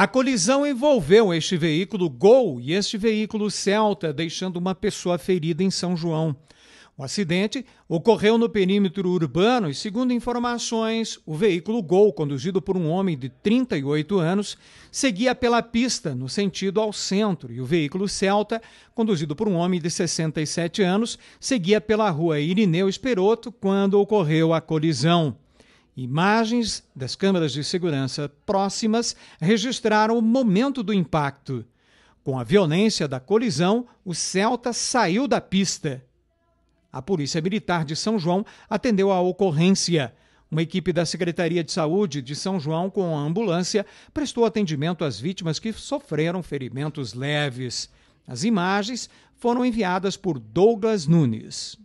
A colisão envolveu este veículo Gol e este veículo Celta, deixando uma pessoa ferida em São João. O acidente ocorreu no perímetro urbano e, segundo informações, o veículo Gol, conduzido por um homem de 38 anos, seguia pela pista no sentido ao centro e o veículo Celta, conduzido por um homem de 67 anos, seguia pela rua Irineu Esperoto quando ocorreu a colisão. Imagens das câmeras de segurança próximas registraram o momento do impacto. Com a violência da colisão, o Celta saiu da pista. A Polícia Militar de São João atendeu à ocorrência. Uma equipe da Secretaria de Saúde de São João, com a ambulância, prestou atendimento às vítimas que sofreram ferimentos leves. As imagens foram enviadas por Douglas Nunes.